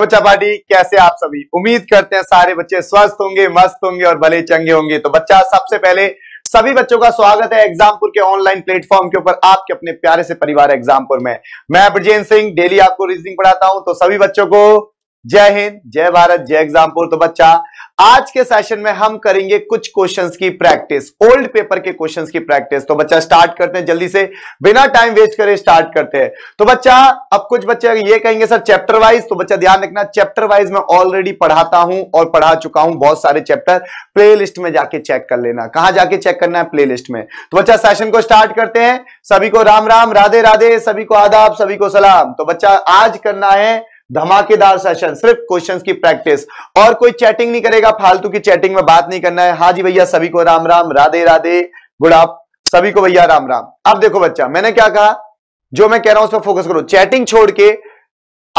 बच्चा तो कैसे आप सभी उम्मीद करते हैं सारे बच्चे स्वस्थ होंगे मस्त होंगे और भले चंगे होंगे तो बच्चा सबसे पहले सभी बच्चों का स्वागत है एग्जामपुर के ऑनलाइन प्लेटफॉर्म के ऊपर आपके अपने प्यारे से परिवार एग्जामपुर में मैं ब्रजेंद्र सिंह डेली आपको रीजनिंग पढ़ाता हूं तो सभी बच्चों को जय हिंद जय भारत जय एग्जामपुर तो बच्चा आज के सेशन में हम करेंगे कुछ क्वेश्चंस की प्रैक्टिस ओल्ड पेपर के क्वेश्चंस की प्रैक्टिस तो बच्चा स्टार्ट करते हैं जल्दी से बिना टाइम वेस्ट करे स्टार्ट करते हैं तो बच्चा अब कुछ बच्चे ये कहेंगे सर चैप्टर वाइज तो बच्चा ध्यान रखना चैप्टर वाइज मैं ऑलरेडी पढ़ाता हूं और पढ़ा चुका हूं बहुत सारे चैप्टर प्ले लिस्ट में जाके चेक कर लेना कहां जाके चेक करना है प्ले लिस्ट में तो बच्चा सेशन को स्टार्ट करते हैं सभी को राम राम राधे राधे सभी को आदाब सभी को सलाम तो बच्चा आज करना है धमाकेदार सेशन सिर्फ क्वेश्चन की प्रैक्टिस और कोई चैटिंग नहीं करेगा फालतू की चैटिंग में बात नहीं करना है हाँ जी भैया सभी को राम राम राधे राधे गुड आप सभी को भैया राम राम अब देखो बच्चा मैंने क्या कहा जो मैं कह रहा हूं उस पर फोकस करो चैटिंग छोड़ के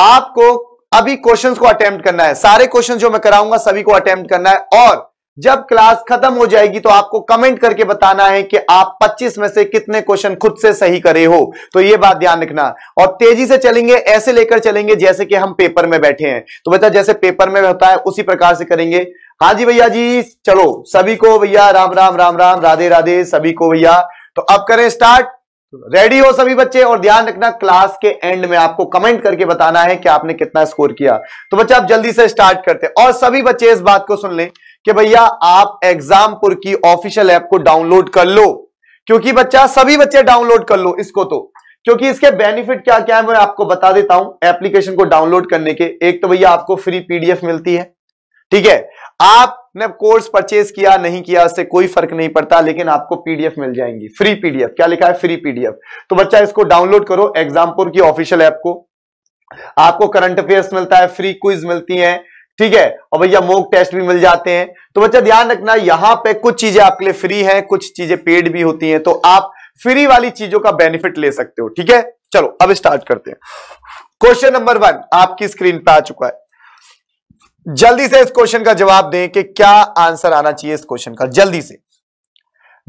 आपको अभी क्वेश्चंस को अटेम्प्ट करना है सारे क्वेश्चन जो मैं कराऊंगा सभी को अटेम्प्ट करना है और जब क्लास खत्म हो जाएगी तो आपको कमेंट करके बताना है कि आप 25 में से कितने क्वेश्चन खुद से सही करे हो तो ये बात ध्यान रखना और तेजी से चलेंगे ऐसे लेकर चलेंगे जैसे कि हम पेपर में बैठे हैं तो बेटा जैसे पेपर में होता है उसी प्रकार से करेंगे हाँ जी भैया जी चलो सभी को भैया राम राम राम राम राधे राधे सभी को भैया तो अब करें स्टार्ट रेडी हो सभी बच्चे और ध्यान रखना क्लास के एंड में आपको कमेंट करके बताना है कि आपने कितना स्कोर किया तो बच्चा आप जल्दी से स्टार्ट करते और सभी बच्चे इस बात को सुन लें कि भैया आप एग्जामपुर की ऑफिशियल ऐप को डाउनलोड कर लो क्योंकि बच्चा सभी बच्चे डाउनलोड कर लो इसको तो क्योंकि इसके बेनिफिट क्या क्या है मैं आपको बता देता हूं एप्लीकेशन को डाउनलोड करने के एक तो भैया आपको फ्री पीडीएफ मिलती है ठीक है आपने कोर्स परचेज किया नहीं किया उससे कोई फर्क नहीं पड़ता लेकिन आपको पीडीएफ मिल जाएंगी फ्री पीडीएफ क्या लिखा है फ्री पीडीएफ तो बच्चा इसको डाउनलोड करो एग्जामपुर की ऑफिशियल ऐप को आपको करंट अफेयर्स मिलता है फ्री क्विज मिलती है ठीक है और भैया मोक टेस्ट भी मिल जाते हैं तो बच्चा ध्यान रखना यहां पे कुछ चीजें आपके लिए फ्री हैं कुछ चीजें पेड भी होती हैं तो आप फ्री वाली चीजों का बेनिफिट ले सकते हो ठीक है चलो अब स्टार्ट करते हैं क्वेश्चन नंबर वन आपकी स्क्रीन पे आ चुका है जल्दी से इस क्वेश्चन का जवाब दें कि क्या आंसर आना चाहिए इस क्वेश्चन का जल्दी से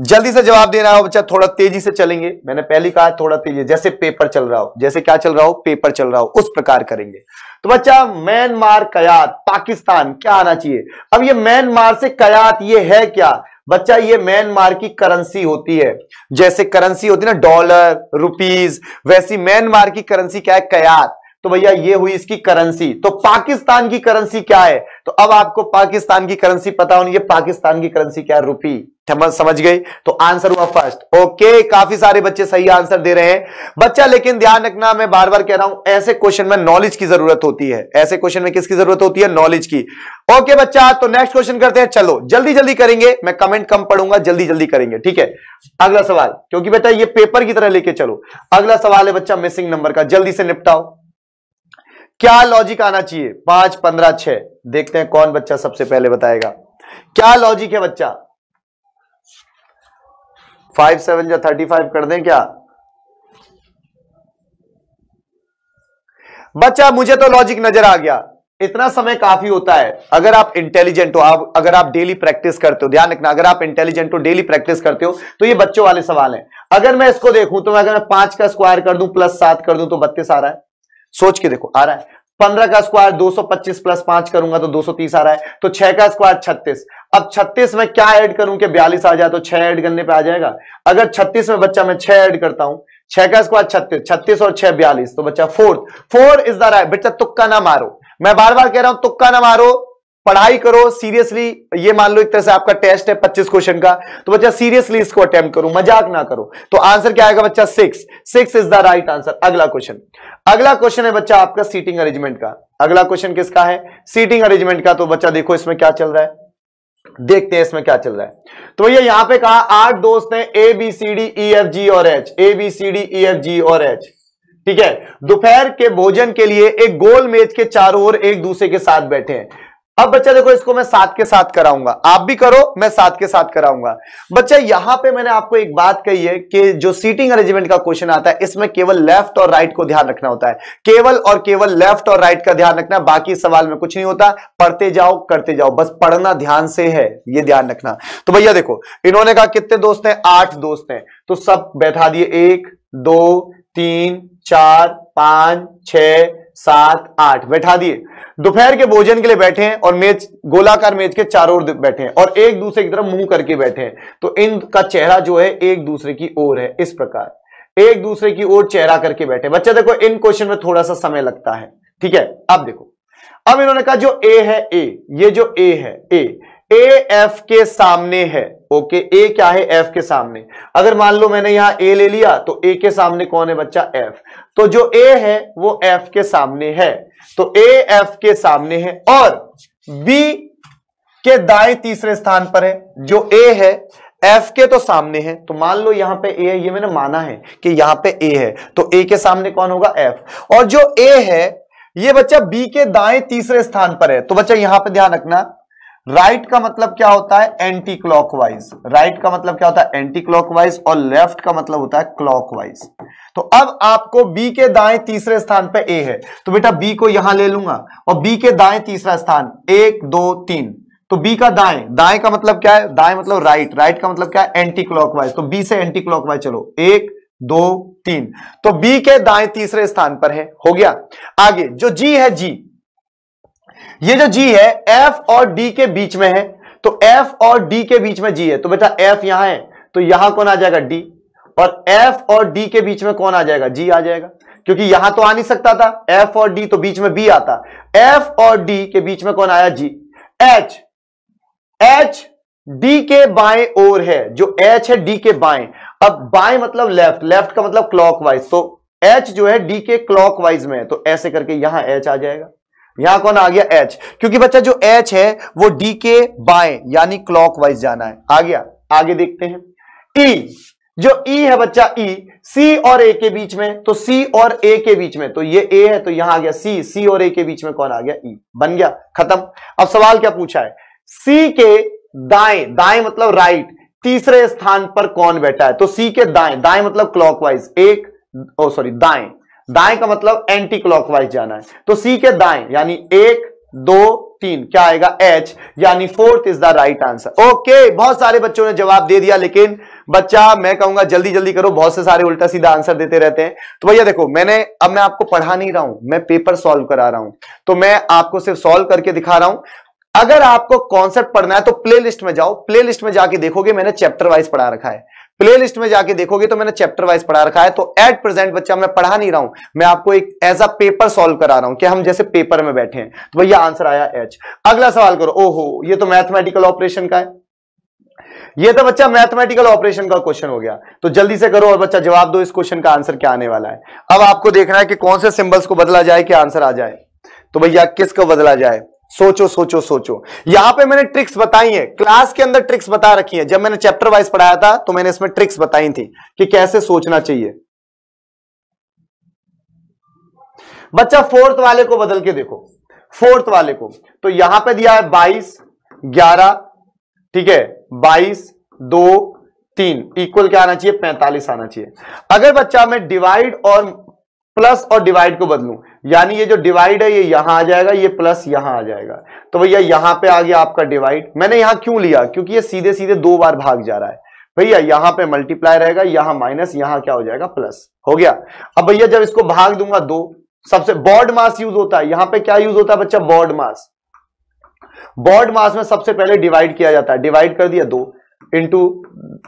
जल्दी से जवाब देना हो बच्चा थोड़ा तेजी से चलेंगे मैंने पहले कहा थोड़ा तेजी जैसे पेपर चल रहा हो जैसे क्या चल रहा हो पेपर चल रहा हो उस प्रकार करेंगे तो बच्चा म्यांमार कयात पाकिस्तान क्या आना चाहिए अब ये म्यांमार से कयात ये है क्या बच्चा ये म्यांमार की करेंसी होती है जैसे करेंसी होती है ना डॉलर रुपीज वैसी म्यांमार की करेंसी क्या है कयात तो भैया ये हुई इसकी करेंसी तो पाकिस्तान की करेंसी क्या है तो अब आपको पाकिस्तान की करेंसी पता होनी है पाकिस्तान की करेंसी क्या है रुपी समझ गई तो आंसर हुआ फर्स्ट ओके काफी सारे बच्चे सही आंसर दे रहे हैं बच्चा लेकिन ध्यान रखना मैं बार बार कह रहा हूं ऐसे क्वेश्चन में नॉलेज की जरूरत होती है ऐसे क्वेश्चन में किसकी जरूरत होती है नॉलेज की ओके बच्चा तो नेक्स्ट क्वेश्चन करते हैं चलो जल्दी जल्दी करेंगे मैं कमेंट कम पढ़ूंगा जल्दी जल्दी करेंगे ठीक है अगला सवाल क्योंकि बेटा ये पेपर की तरह लेके चलो अगला सवाल है बच्चा मिसिंग नंबर का जल्दी से निपटाओ क्या लॉजिक आना चाहिए पांच पंद्रह छह देखते हैं कौन बच्चा सबसे पहले बताएगा क्या लॉजिक है बच्चा फाइव सेवन या थर्टी फाइव कर दें क्या बच्चा मुझे तो लॉजिक नजर आ गया इतना समय काफी होता है अगर आप इंटेलिजेंट हो आप अगर आप डेली प्रैक्टिस करते हो ध्यान रखना अगर आप इंटेलिजेंट हो डेली प्रैक्टिस करते हो तो ये बच्चों वाले सवाल हैं अगर मैं इसको देखूं तो मैं अगर मैं पांच का स्क्वायर कर दूं प्लस सात कर दूं तो बत्तीस आ रहा है सोच के देखो आ रहा है पंद्रह का स्क्वायर 225 प्लस पांच करूंगा तो 230 आ रहा है तो छह का स्क्वायर 36 अब 36 में क्या ऐड करूं कि 42 आ जाए तो छह ऐड करने पे आ जाएगा अगर 36 में बच्चा मैं छह ऐड करता हूं छह का स्क्वायर 36 36 और छह बयालीस तो बच्चा fourth four is the right बेटा तुक्का ना मारो मैं बार बार कह रहा हूं तुक्का ना मारो पढ़ाई करो सीरियसली ये मान लो एक तरह से आपका टेस्ट है पच्चीस क्वेश्चन का तो बच्चा सीरियसली इसको अटेम्प्ट करो मजाक ना करो तो आंसर क्या आएगा बच्चा six six is the right answer अगला क्वेश्चन अगला क्वेश्चन है बच्चा आपका सीटिंग अरेंजमेंट का अगला क्वेश्चन किसका है सीटिंग अरेंजमेंट का तो बच्चा देखो इसमें क्या चल रहा है देखते हैं इसमें क्या चल रहा है तो भैया यहां पे कहा आठ दोस्त हैं A B C D E F G और H A B C D E F G और एच ठीक है दोपहर के भोजन के लिए एक गोल मेज के चारों ओर एक दूसरे के साथ बैठे हैं अब बच्चा देखो इसको मैं साथ के साथ कराऊंगा आप भी करो मैं साथ के साथ कराऊंगा बच्चा यहां पे मैंने आपको एक बात कही है कि जो सीटिंग अरेंजमेंट का क्वेश्चन आता है इसमें केवल लेफ्ट और राइट को ध्यान रखना होता है केवल और केवल लेफ्ट और राइट का ध्यान रखना बाकी सवाल में कुछ नहीं होता पढ़ते जाओ करते जाओ बस पढ़ना ध्यान से है ये ध्यान रखना तो भैया देखो इन्होंने कहा कितने दोस्त हैं आठ दोस्त हैं तो सब बैठा दिए एक दो तीन चार पांच छ सात आठ बैठा दिए दोपहर के भोजन के लिए बैठे हैं और मेज गोलाकार मेज के चारों ओर बैठे हैं और एक दूसरे की तरफ मुंह करके बैठे हैं तो इनका चेहरा जो है एक दूसरे की ओर है इस प्रकार एक दूसरे की ओर चेहरा करके बैठे बच्चा देखो इन क्वेश्चन में थोड़ा सा समय लगता है ठीक है अब देखो अब इन्होंने कहा जो ए है ए ये जो ए है ए ए एफ के सामने है ओके ए क्या है एफ के सामने अगर मान लो मैंने यहां ए ले लिया तो ए के सामने कौन है बच्चा एफ तो जो ए है वो एफ के सामने है तो ए एफ के सामने है और बी के दाएं तीसरे स्थान पर है जो ए है एफ के तो सामने है तो मान लो यहां पे ए है ये मैंने माना है कि यहां पे ए है तो ए के सामने कौन होगा एफ और जो ए है ये बच्चा बी के दाएं तीसरे स्थान पर है तो बच्चा यहां पे ध्यान रखना राइट का मतलब क्या होता है एंटी क्लॉकवाइज राइट का मतलब क्या होता है एंटी क्लॉकवाइज और लेफ्ट का मतलब होता है क्लॉकवाइज तो अब आपको बी के दाएं तीसरे स्थान पे ए है तो बेटा बी को यहां ले लूंगा और बी के दाएं तीसरा स्थान एक दो तीन तो बी का दाएं दाएं का मतलब क्या है दाएं मतलब राइट राइट का मतलब क्या है एंटी क्लॉकवाइज तो बी से एंटी क्लॉकवाइज चलो एक दो तीन तो बी के दाएं तीसरे स्थान पर है हो गया आगे जो जी है जी ये जो जी है एफ और डी के बीच में है तो एफ और डी के बीच में जी है तो बेटा एफ यहां है तो यहां कौन आ जाएगा डी और एफ और डी के बीच में कौन आ जाएगा जी आ जाएगा क्योंकि यहां तो आ नहीं सकता था एफ और डी तो बीच में बी आता एफ और डी के बीच में कौन आया जी एच एच डी के बाएं ओर है जो एच है डी के बाएं अब बाएं मतलब लेफ्ट लेफ्ट का मतलब क्लॉकवाइज तो एच जो है डी के क्लॉकवाइज में है तो ऐसे करके यहां एच आ जाएगा यहां कौन आ गया एच क्योंकि बच्चा जो एच है वो डी के बाएं यानी क्लॉकवाइज जाना है आ गया आगे देखते हैं ई e. जो ई e है बच्चा ई e, सी और ए के बीच में तो सी और ए के बीच में तो ये ए है तो यहां आ गया सी सी और ए के बीच में कौन आ गया ई e. बन गया खत्म अब सवाल क्या पूछा है सी के दाएं दाएं मतलब राइट तीसरे स्थान पर कौन बैठा है तो सी के दाएं दाएं मतलब क्लॉकवाइज एक ओ सॉरी दाएं दाएं का मतलब एंटी क्लॉकवाइज जाना है तो सी के दाएं यानी एक दो तीन क्या आएगा एच यानी fourth is the right answer okay बहुत सारे बच्चों ने जवाब दे दिया लेकिन बच्चा मैं कहूंगा जल्दी जल्दी करो बहुत से सारे उल्टा सीधा आंसर देते रहते हैं तो भैया देखो मैंने अब मैं आपको पढ़ा नहीं रहा हूं मैं पेपर सॉल्व करा रहा हूं तो मैं आपको सिर्फ सॉल्व करके दिखा रहा हूं अगर आपको कॉन्सेप्ट पढ़ना है तो प्लेलिस्ट में जाओ प्लेलिस्ट में जाके देखोगे मैंने चैप्टर वाइज पढ़ा रखा है प्लेलिस्ट में जाके देखोगे तो मैंने चैप्टर वाइज पढ़ा रखा है तो एट प्रेजेंट बच्चा मैं पढ़ा नहीं रहा हूं मैं आपको एक एज अ पेपर सॉल्व करा रहा हूं कि हम जैसे पेपर में बैठे हैं तो भैया आंसर आया एच अगला सवाल करो ओहो ये तो मैथमेटिकल ऑपरेशन का है ये तो बच्चा मैथमेटिकल ऑपरेशन का क्वेश्चन हो गया तो जल्दी से करो और बच्चा जवाब दो इस क्वेश्चन का आंसर क्या आने वाला है अब आपको देखना है कि कौन से सिंबल्स को बदला जाए कि आंसर आ जाए तो भैया किसको बदला जाए सोचो सोचो सोचो यहां पे मैंने ट्रिक्स बताई है क्लास के अंदर ट्रिक्स बता रखी है जब मैंने चैप्टर वाइज पढ़ाया था तो मैंने इसमें ट्रिक्स बताई थी कि कैसे सोचना चाहिए बच्चा फोर्थ वाले को बदल के देखो फोर्थ वाले को तो यहां पे दिया है बाईस ग्यारह ठीक है बाईस दो तीन इक्वल क्या आना चाहिए पैंतालीस आना चाहिए अगर बच्चा मैं डिवाइड और प्लस और डिवाइड को बदलू यानी ये जो डिवाइड है ये यहां आ जाएगा ये प्लस यहां आ जाएगा तो भैया यहां पे आ गया आपका डिवाइड मैंने यहां क्यों लिया क्योंकि ये सीधे सीधे दो बार भाग जा रहा है भैया यहां पे मल्टीप्लाई रहेगा यहां माइनस यहां क्या हो जाएगा प्लस हो गया अब भैया जब इसको भाग दूंगा दो सबसे बॉर्ड मास यूज होता है यहां पर क्या यूज होता है बच्चा बॉर्ड मास बॉर्ड मास में सबसे पहले डिवाइड किया जाता है डिवाइड कर दिया दो इंटू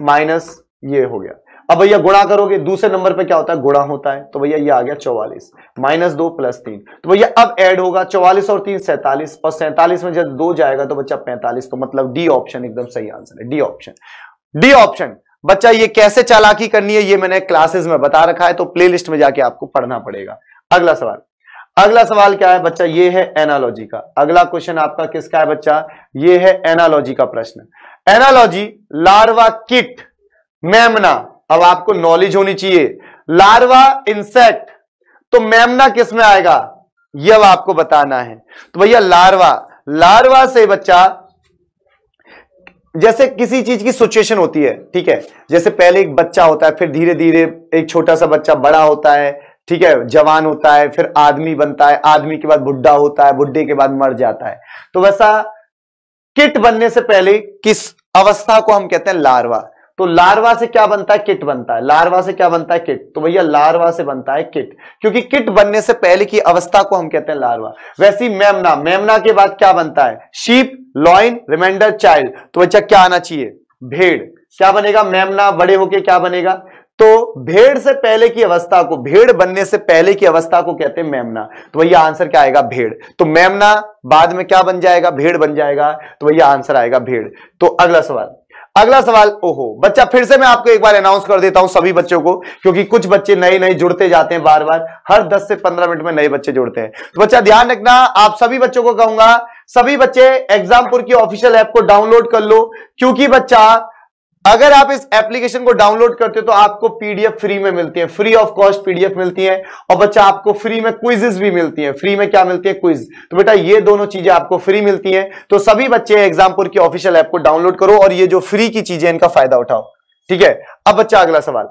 माइनस ये हो गया अब भैया गुणा करोगे दूसरे नंबर पे क्या होता है गुणा होता है तो भैया ये आ गया चौवालीस माइनस दो प्लस तीन तो भैया अब ऐड होगा चौवालीस और तीन सैंतालीस और सैंतालीस में जब दो जाएगा तो बच्चा पैंतालीस तो मतलब डी ऑप्शन एकदम सही आंसर है डी ऑप्शन डी ऑप्शन बच्चा ये कैसे चालाकी करनी है ये मैंने क्लासेस में बता रखा है तो प्ले में जाके आपको पढ़ना पड़ेगा अगला सवाल अगला सवाल क्या है बच्चा ये है एनालॉजी का अगला क्वेश्चन आपका किसका है बच्चा ये है एनालॉजी का प्रश्न एनालॉजी लार्वा किट मेमना अब आपको नॉलेज होनी चाहिए लार्वा इंसेक्ट तो मेमना किस में आएगा यह आपको बताना है तो भैया लार्वा लार्वा से बच्चा जैसे किसी चीज की सिचुएशन होती है ठीक है जैसे पहले एक बच्चा होता है फिर धीरे धीरे एक छोटा सा बच्चा बड़ा होता है ठीक है जवान होता है फिर आदमी बनता है आदमी के बाद बुढ़ा होता है बुढ़े के बाद मर जाता है तो वैसा किट बनने से पहले किस अवस्था को हम कहते हैं लार्वा तो लार्वा से क्या बनता है किट बनता है लार्वा से क्या बनता है किट तो भैया लार्वा से बनता है किट क्योंकि किट बनने से पहले की अवस्था को हम कहते हैं लार्वा वैसी मेमना मेमना के बाद क्या बनता है शीप लॉइन रिमाइंडर चाइल्ड तो बच्चा क्या आना चाहिए भेड़ क्या बनेगा मेमना बड़े होके क्या बनेगा तो भेड़ से पहले की अवस्था को भेड़ बनने से पहले की अवस्था को कहते हैं मेमना तो भैया आंसर क्या आएगा भेड़ तो मेमना बाद में क्या बन जाएगा भेड़ बन जाएगा तो भैया आंसर आएगा भेड़ तो अगला सवाल अगला सवाल ओहो बच्चा फिर से मैं आपको एक बार अनाउंस कर देता हूं सभी बच्चों को क्योंकि कुछ बच्चे नए नए जुड़ते जाते हैं बार बार हर 10 से 15 मिनट में नए बच्चे जुड़ते हैं तो बच्चा ध्यान रखना आप सभी बच्चों को कहूंगा सभी बच्चे एग्जामपुर की ऑफिशियल ऐप को डाउनलोड कर लो क्योंकि बच्चा अगर आप इस एप्लीकेशन को डाउनलोड करते हो तो आपको पीडीएफ फ्री में मिलती है फ्री ऑफ कॉस्ट पीडीएफ मिलती है और बच्चा आपको फ्री में क्विजेस भी मिलती है फ्री में क्या मिलती है क्विज तो बेटा ये दोनों चीजें आपको फ्री मिलती हैं तो सभी बच्चे एग्जामपुर की ऑफिशियल ऐप को डाउनलोड करो और ये जो फ्री की चीजें इनका फायदा उठाओ ठीक है अब बच्चा अगला सवाल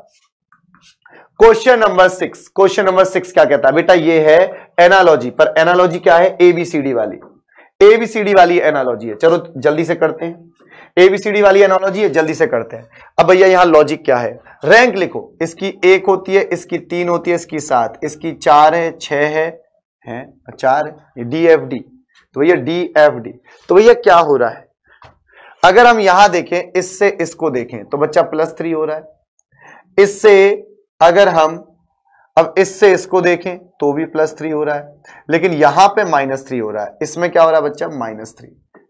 question number six question number six क्या कहता है बेटा ये है एनालॉजी पर एनालॉजी क्या है एबीसीडी वाली एबीसीडी वाली एनालॉजी है चलो जल्दी से करते हैं एबीसीडी वाली एनोलॉजी है जल्दी से करते हैं अब भैया यहाँ लॉजिक क्या है रैंक लिखो इसकी एक होती है इसकी तीन होती है इसकी सात इसकी चार है छ है, है चार डी एफ डी तो भैया डी एफ डी तो भैया क्या हो रहा है अगर हम यहां देखें इससे इसको देखें तो बच्चा प्लस थ्री हो रहा है इससे अगर हम अब इससे इसको देखें तो भी प्लस थ्री हो रहा है लेकिन यहां पे माइनस थ्री हो रहा है इसमें क्या हो रहा है बच्चा माइनस थ्री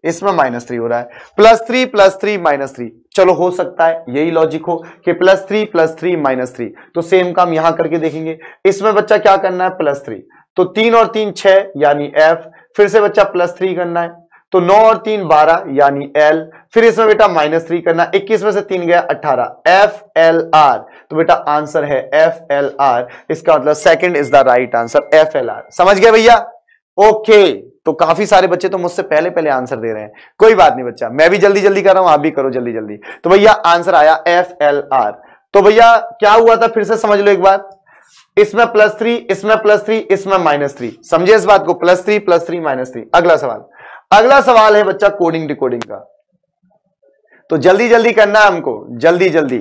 इसमें माइनस थ्री हो रहा है plus three plus three minus three चलो हो सकता है यही लॉजिक हो कि plus three plus three minus three तो सेम काम यहां करके देखेंगे इसमें बच्चा क्या करना है प्लस थ्री तो तीन और तीन छह यानी एफ फिर से बच्चा प्लस थ्री करना है तो नौ और तीन बारह यानी एल फिर इसमें बेटा माइनस थ्री करना इक्कीस में से तीन गया अट्ठारह एफ एल आर तो बेटा आंसर है एफ एल आर इसका मतलब second is the right answer F L R समझ गया भैया ओके तो काफी सारे बच्चे तो मुझसे पहले पहले आंसर दे रहे हैं कोई बात नहीं बच्चा मैं भी जल्दी जल्दी कर रहा हूं आप भी करो जल्दी जल्दी तो भैया आंसर आया एफ एल आर तो भैया क्या हुआ था फिर से समझ लो एक बार इसमें प्लस थ्री इसमें प्लस थ्री इसमें माइनस थ्री समझे इस बात को plus three plus three minus three अगला सवाल अगला सवाल है बच्चा कोडिंग डिकोडिंग का तो जल्दी जल्दी करना है हमको जल्दी जल्दी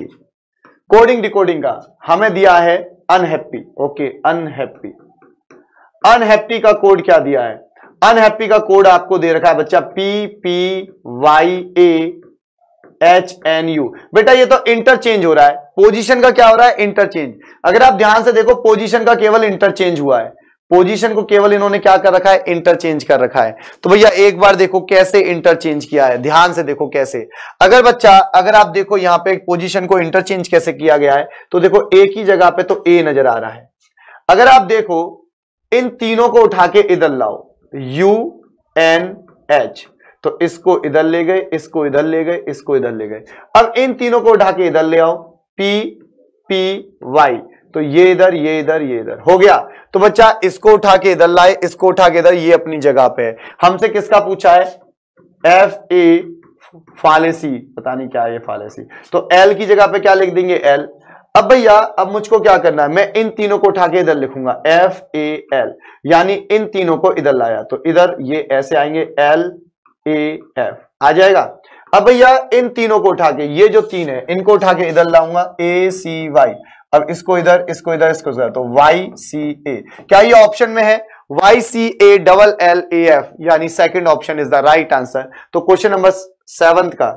कोडिंग डिकोडिंग का हमें दिया है अनहैप्पी ओके अनहैप्पी अनहैप्पी का कोड क्या दिया है अनहैप्पी का कोड आपको दे रखा है बच्चा P P Y A H N U बेटा ये तो इंटरचेंज हो रहा है पोजीशन का क्या हो रहा है इंटरचेंज अगर आप ध्यान से देखो पोजीशन का केवल इंटरचेंज हुआ है पोजीशन को केवल इन्होंने क्या कर रखा है इंटरचेंज कर रखा है तो भैया एक बार देखो कैसे इंटरचेंज किया है ध्यान से देखो कैसे अगर बच्चा अगर आप देखो यहां पे पोजीशन को इंटरचेंज कैसे किया गया है तो देखो एक ही जगह पे तो ए नजर आ रहा है अगर आप देखो इन तीनों को उठा के इधर लाओ यू एन एच तो इसको इधर ले गए इसको इधर ले गए इसको इधर ले गए अब इन तीनों को उठा के इधर ले आओ पी पी वाई तो ये इधर ये इधर ये इधर हो गया तो बच्चा इसको उठा के इधर लाए इसको उठा के इधर ये अपनी जगह पे है हमसे किसका पूछा है एफ ए फालेसी पता नहीं क्या है फालेसी तो एल की जगह पे क्या लिख देंगे एल अब भैया अब मुझको क्या करना है मैं इन तीनों को उठा के इधर लिखूंगा एफ ए एल यानी इन तीनों को इधर लाया तो इधर ये ऐसे आएंगे एल ए एफ आ जाएगा अब भैया इन तीनों को उठा के ये जो तीन है इनको उठा के इधर लाऊंगा ए सी वाई अब इसको इधर इसको इधर इसको इधर तो वाई सी ए क्या ये ऑप्शन में है Y C A double L A F यानी second option is the right answer तो क्वेश्चन नंबर सेवंथ का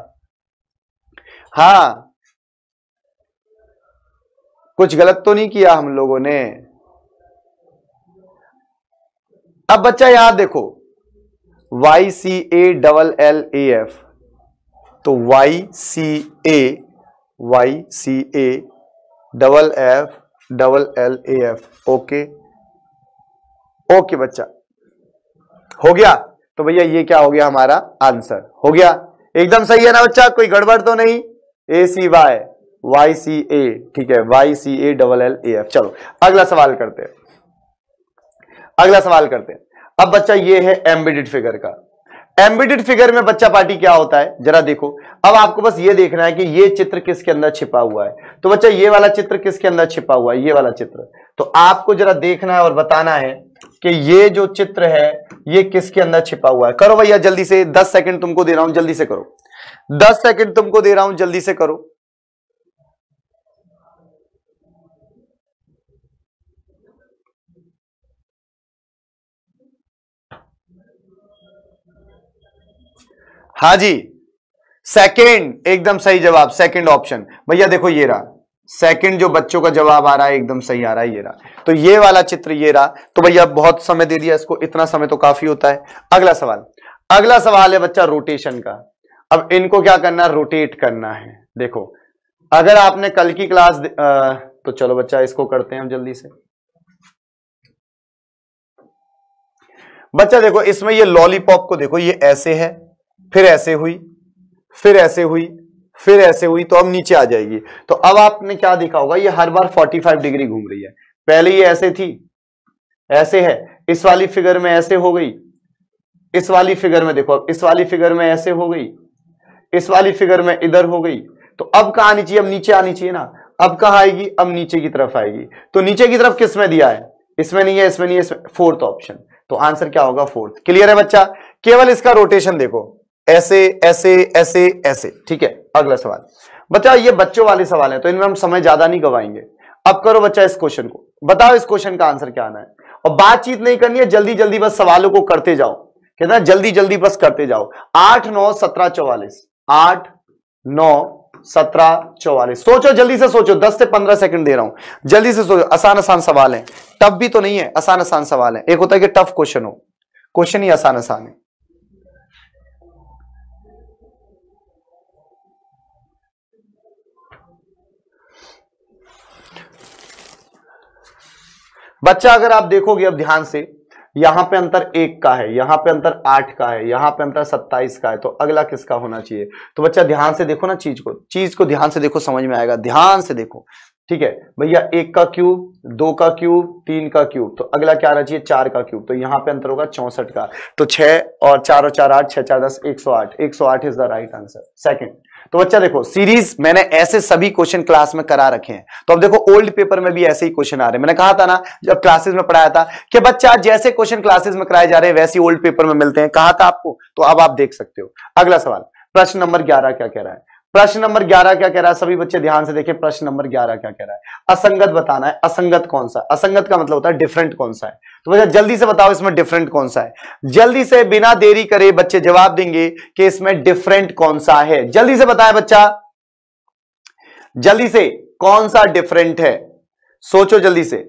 हाँ कुछ गलत तो नहीं किया हम लोगों ने अब बच्चा यहां देखो Y C A double L A F तो Y C A Y C A double F double L A F okay okay बच्चा हो गया तो भैया ये क्या हो गया हमारा आंसर हो गया एकदम सही है ना बच्चा कोई गड़बड़ तो नहीं ए सी वाई वाई सी ए ठीक है Y C A double L A F चलो अगला सवाल करते हैं अगला सवाल करते हैं अब बच्चा ये है एम्बेडेड फिगर का एम्बेडेड फिगर में बच्चा पार्टी क्या होता है जरा देखो अब आपको बस ये देखना है कि ये चित्र किसके अंदर छिपा हुआ है तो बच्चा ये वाला चित्र किसके अंदर छिपा हुआ है ये वाला चित्र तो आपको जरा देखना है और बताना है कि ये जो चित्र है ये किसके अंदर छिपा हुआ है करो भैया जल्दी से दस सेकंड तुमको दे रहा हूं जल्दी से करो दस सेकंड तुमको दे रहा हूं जल्दी से करो हाँ जी सेकेंड एकदम सही जवाब सेकेंड ऑप्शन भैया देखो ये रहा सेकेंड जो बच्चों का जवाब आ रहा है एकदम सही आ रहा है ये रहा तो ये वाला चित्र ये रहा तो भैया बहुत समय दे दिया इसको इतना समय तो काफी होता है अगला सवाल अगला सवाल है बच्चा रोटेशन का अब इनको क्या करना रोटेट करना है देखो अगर आपने कल की क्लास आ, तो चलो बच्चा इसको करते हैं हम जल्दी से बच्चा देखो इसमें ये लॉलीपॉप को देखो ये ऐसे है फिर ऐसे हुई फिर ऐसे हुई फिर ऐसे हुई तो अब नीचे आ जाएगी तो अब आपने क्या देखा होगा ये हर बार 45 डिग्री घूम रही है पहले ये ऐसे थी ऐसे है इस वाली फिगर में ऐसे हो गई इस वाली फिगर में देखो अब इस वाली फिगर में ऐसे हो गई इस वाली फिगर में इधर हो गई तो अब कहा आनी चाहिए अब नीचे आनी चाहिए ना अब कहा आएगी अब नीचे की तरफ आएगी तो नीचे की तरफ किसमें दिया है इसमें नहीं है इसमें नहीं है फोर्थ ऑप्शन तो आंसर क्या होगा फोर्थ क्लियर है बच्चा केवल इसका रोटेशन देखो ऐसे ऐसे ऐसे ऐसे ठीक है अगला सवाल बच्चा ये बच्चों वाले सवाल है तो इनमें हम समय ज्यादा नहीं गवाएंगे अब करो बच्चा इस क्वेश्चन को बताओ इस क्वेश्चन का आंसर क्या आना है और बातचीत नहीं करनी है जल्दी जल्दी बस सवालों को करते जाओ कहते हैं जल्दी जल्दी बस करते जाओ आठ नौ सत्रह चौवालीस आठ नौ सत्रह चौवालीस सोचो जल्दी से सोचो दस से पंद्रह सेकंड दे रहा हूं जल्दी से सोचो आसान आसान सवाल है टफ भी तो नहीं है आसान आसान सवाल है एक होता है कि टफ क्वेश्चन हो क्वेश्चन ही आसान आसान है बच्चा अगर आप देखोगे अब ध्यान से यहां पे अंतर एक का है यहां पे अंतर आठ का है यहां पे अंतर सत्ताईस का है तो अगला किसका होना चाहिए तो बच्चा ध्यान से देखो ना चीज को चीज को ध्यान से देखो समझ में आएगा ध्यान से देखो ठीक है भैया एक का क्यूब दो का क्यूब तीन का क्यूब तो अगला क्या आना चाहिए चार का क्यूब तो यहां पे अंतर होगा चौसठ का तो छह और चार और चार आठ छह चार दस एक सौ आठ एक सौ आठ is the right answer second तो बच्चा देखो सीरीज मैंने ऐसे सभी क्वेश्चन क्लास में करा रखे हैं तो अब देखो ओल्ड पेपर में भी ऐसे ही क्वेश्चन आ रहे हैं मैंने कहा था ना जब क्लासेस में पढ़ाया था कि बच्चा जैसे क्वेश्चन क्लासेस में कराए जा रहे हैं वैसे ओल्ड पेपर में मिलते हैं कहा था आपको तो अब आप देख सकते हो अगला सवाल प्रश्न नंबर ग्यारह क्या कह रहा है प्रश्न नंबर 11 क्या कह रहा है सभी बच्चे ध्यान से देखें प्रश्न नंबर 11 क्या कह रहा है असंगत बताना है असंगत कौन सा असंगत का मतलब होता है डिफरेंट कौन सा है तो बच्चा जल्दी से बताओ इसमें डिफरेंट कौन सा है जल्दी से बिना देरी करे बच्चे जवाब देंगे कि इसमें डिफरेंट कौन सा है जल्दी से बताए बच्चा जल्दी से कौन सा डिफरेंट है सोचो जल्दी से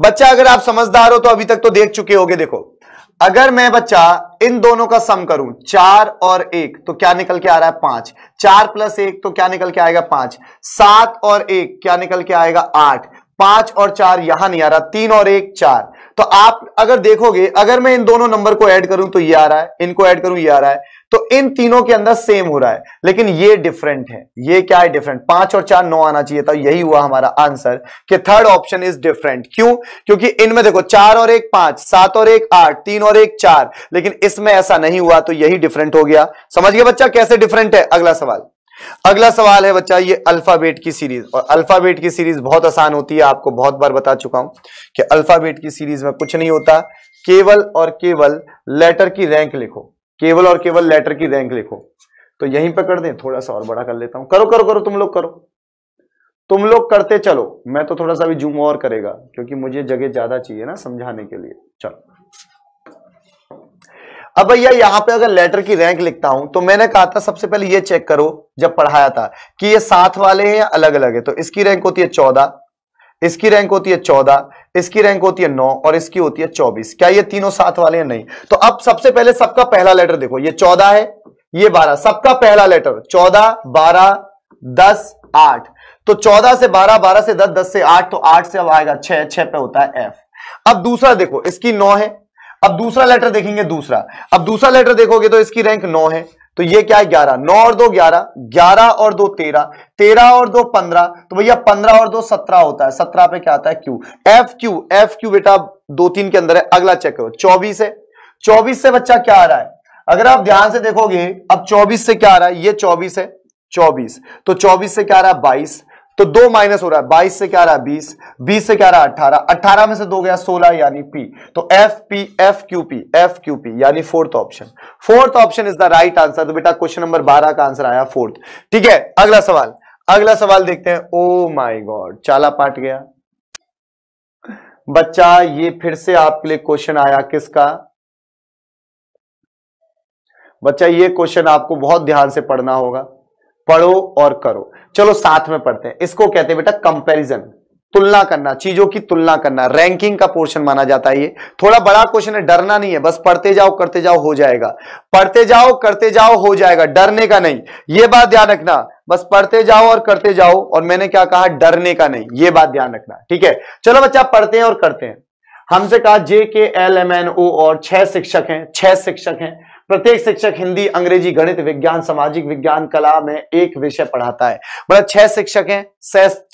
बच्चा अगर आप समझदार हो तो अभी तक तो देख चुके होगे देखो अगर मैं बच्चा इन दोनों का सम करूं चार और एक तो क्या निकल के आ रहा है पांच चार प्लस एक तो क्या निकल के आएगा पांच सात और एक क्या निकल के आएगा आठ पांच और चार यहां नहीं आ रहा तीन और एक चार तो आप अगर देखोगे अगर मैं इन दोनों नंबर को ऐड करूं तो ये आ रहा है इनको ऐड करूं ये आ रहा है तो इन तीनों के अंदर सेम हो रहा है लेकिन ये डिफरेंट है ये क्या है डिफरेंट पांच और चार नौ आना चाहिए था यही हुआ हमारा आंसर कि थर्ड ऑप्शन इज डिफरेंट क्यों क्योंकि इनमें देखो चार और एक पांच सात और एक आठ तीन और एक चार लेकिन इसमें ऐसा नहीं हुआ तो यही डिफरेंट हो गया समझ गया बच्चा कैसे डिफरेंट है अगला सवाल अगला सवाल है बच्चा ये अल्फाबेट की सीरीज और अल्फाबेट की सीरीज बहुत आसान होती है आपको बहुत बार बता चुका हूं कि अल्फाबेट की सीरीज में कुछ नहीं होता केवल और केवल लेटर की रैंक लिखो केवल और केवल लेटर की रैंक लिखो तो यहीं पर कर दें थोड़ा सा और बड़ा कर लेता हूं करो करो करो तुम लोग करो तुम लोग करते चलो मैं तो थोड़ा सा भी जूम और करेगा क्योंकि मुझे जगह ज्यादा चाहिए ना समझाने के लिए चलो अब भैया यहां पे अगर लेटर की रैंक लिखता हूं तो मैंने कहा था सबसे पहले ये चेक करो जब पढ़ाया था कि ये साथ वाले हैं या अलग अलग है तो इसकी रैंक होती है चौदह इसकी रैंक होती है चौदह इसकी रैंक होती है नौ और इसकी होती है चौबीस क्या ये तीनों साथ वाले हैं नहीं तो अब सबसे पहले सबका पहला लेटर देखो ये चौदह है ये बारह सबका पहला लेटर चौदह बारह दस आठ तो चौदह से बारह बारह से दस दस से आठ तो आठ से अब आएगा छह छह पे होता है एफ अब दूसरा देखो इसकी नौ है अब दूसरा लेटर देखेंगे दूसरा अब दूसरा लेटर देखोगे तो इसकी रैंक नौ है तो ये क्या है ग्यारह नौ और दो ग्यारह ग्यारह और दो तेरह तेरह और दो पंद्रह तो भैया पंद्रह और दो सत्रह होता है सत्रह पे क्या आता है Q F Q F Q बेटा दो तीन के अंदर है अगला चेक करो चौबीस है चौबीस से बच्चा क्या आ रहा है अगर आप ध्यान से देखोगे अब चौबीस से क्या आ रहा है ये चौबीस है चौबीस तो चौबीस से क्या आ रहा है बाईस तो दो माइनस हो रहा है बाईस से क्या रहा है बीस बीस से क्या रहा अठारह अट्ठारह में से दो गया सोलह यानी पी तो F P F Q P F Q P यानी fourth option fourth option is the right answer तो बेटा क्वेश्चन नंबर बारह का आंसर आया फोर्थ ठीक है अगला सवाल अगला सवाल देखते हैं ओ माई गॉड चाला पाट गया बच्चा ये फिर से आपके लिए क्वेश्चन आया किसका बच्चा ये क्वेश्चन आपको बहुत ध्यान से पढ़ना होगा पढ़ो और करो चलो साथ में पढ़ते हैं इसको कहते हैं बेटा कंपैरिजन तुलना करना चीजों की तुलना करना रैंकिंग का पोर्शन माना जाता है ये थोड़ा बड़ा क्वेश्चन है डरना नहीं है बस पढ़ते जाओ करते जाओ हो जाएगा पढ़ते जाओ करते जाओ हो जाएगा डरने का नहीं ये बात ध्यान रखना बस पढ़ते जाओ और करते जाओ और मैंने क्या कहा डरने का नहीं ये बात ध्यान रखना ठीक है चलो बच्चा पढ़ते हैं और करते हैं हमसे कहा जे के एल एम एन ओ और छह शिक्षक हैं छह शिक्षक हैं प्रत्येक शिक्षक हिंदी अंग्रेजी गणित विज्ञान सामाजिक विज्ञान कला में एक विषय पढ़ाता है मतलब छह शिक्षक हैं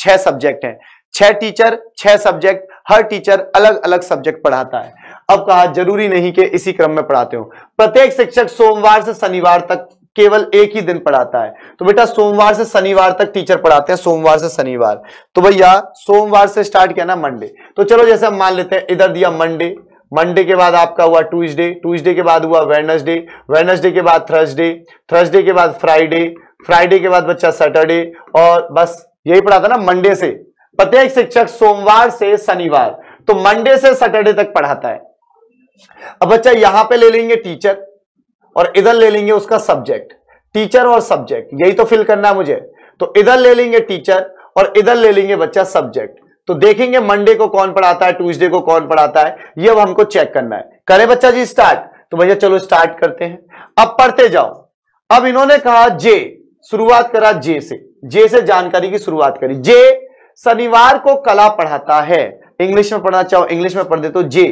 छह सब्जेक्ट हैं छह टीचर छह सब्जेक्ट हर टीचर अलग अलग सब्जेक्ट पढ़ाता है अब कहा जरूरी नहीं कि इसी क्रम में पढ़ाते हो प्रत्येक शिक्षक सोमवार से शनिवार तक केवल एक ही दिन पढ़ाता है तो बेटा सोमवार से शनिवार तक टीचर पढ़ाते हैं सोमवार से शनिवार तो भैया सोमवार से स्टार्ट किया ना मंडे तो चलो जैसे हम मान लेते हैं इधर दिया मंडे मंडे के बाद आपका हुआ ट्यूसडे ट्यूसडे के बाद हुआ वेनसडे वेनसडे के बाद थर्सडे थर्सडे के बाद फ्राइडे फ्राइडे के बाद बच्चा सैटरडे और बस यही पढ़ा था ना मंडे से प्रत्येक शिक्षक सोमवार से शनिवार तो मंडे से सैटरडे तक पढ़ाता है अब बच्चा यहां पे ले लेंगे टीचर और इधर ले लेंगे उसका सब्जेक्ट टीचर और सब्जेक्ट यही तो फिल करना है मुझे तो इधर ले लेंगे टीचर और इधर ले लेंगे बच्चा सब्जेक्ट तो देखेंगे मंडे को कौन पढ़ाता है ट्यूसडे को कौन पढ़ाता है ये अब हमको चेक करना है करें बच्चा जी स्टार्ट तो भैया चलो स्टार्ट करते हैं अब पढ़ते जाओ अब इन्होंने कहा जे शुरुआत करा जे से जे से जानकारी की शुरुआत करी जे शनिवार को कला पढ़ाता है इंग्लिश में पढ़ना चाहो इंग्लिश में पढ़ दे तो J